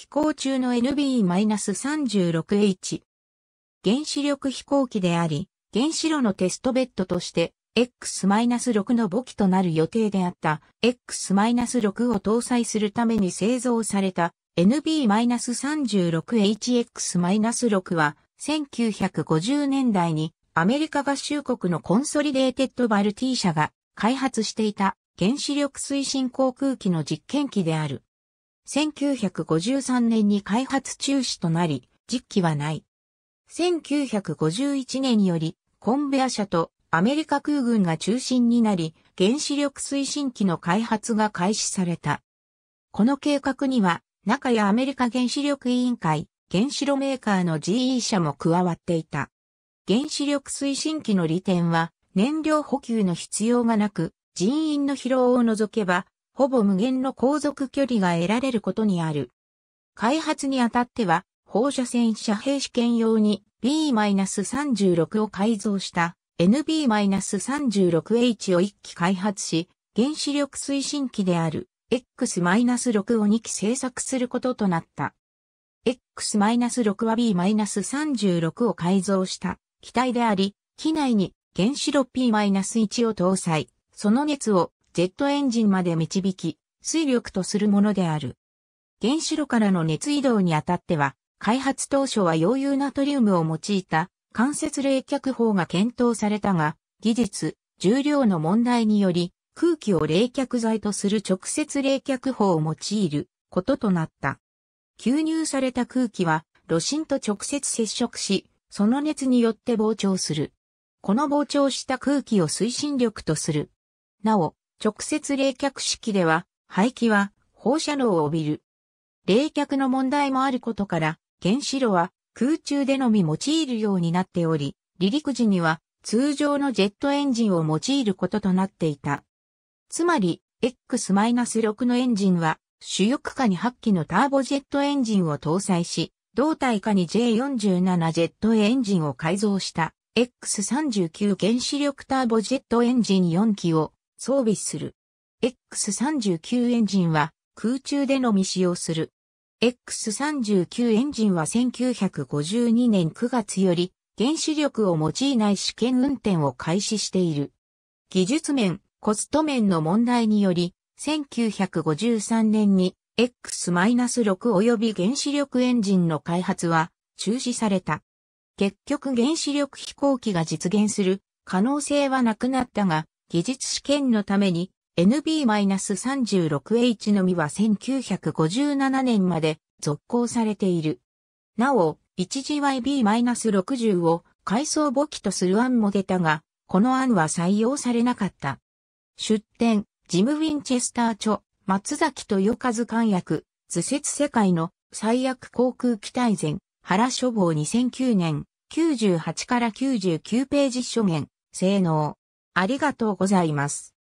飛行中の NB-36H。原子力飛行機であり、原子炉のテストベッドとして X-6 の母機となる予定であった X-6 を搭載するために製造された NB-36HX-6 は1950年代にアメリカ合衆国のコンソリデーテッドバルティ社が開発していた原子力推進航空機の実験機である。1953年に開発中止となり、実機はない。1951年により、コンベア社とアメリカ空軍が中心になり、原子力推進機の開発が開始された。この計画には、中やアメリカ原子力委員会、原子炉メーカーの GE 社も加わっていた。原子力推進機の利点は、燃料補給の必要がなく、人員の疲労を除けば、ほぼ無限の航続距離が得られることにある。開発にあたっては、放射線遮蔽試験用に B-36 を改造した NB-36H を1機開発し、原子力推進機である X-6 を2機製作することとなった。X-6 は B-36 を改造した機体であり、機内に原子炉 P-1 を搭載、その熱をジェットエンジンまで導き、水力とするものである。原子炉からの熱移動にあたっては、開発当初は溶融ナトリウムを用いた間接冷却法が検討されたが、技術、重量の問題により、空気を冷却剤とする直接冷却法を用いることとなった。吸入された空気は、炉心と直接接触し、その熱によって膨張する。この膨張した空気を推進力とする。なお、直接冷却式では、排気は放射能を帯びる。冷却の問題もあることから、原子炉は空中でのみ用いるようになっており、離陸時には通常のジェットエンジンを用いることとなっていた。つまり、X-6 のエンジンは、主翼下に8機のターボジェットエンジンを搭載し、胴体下に J47 ジェットエンジンを改造した X39 原子力ターボジェットエンジン4機を装備する。X39 エンジンは空中でのみ使用する。X39 エンジンは1952年9月より原子力を用いない試験運転を開始している。技術面、コスト面の問題により、1953年に X-6 及び原子力エンジンの開発は中止された。結局原子力飛行機が実現する可能性はなくなったが、技術試験のために NB-36H のみは1957年まで続行されている。なお、1GYB-60 を改装母機とする案も出たが、この案は採用されなかった。出典、ジム・ウィンチェスター著、松崎豊和官役、図説世界の最悪航空機体前、原書房2009年、98から99ページ書面、性能。ありがとうございます。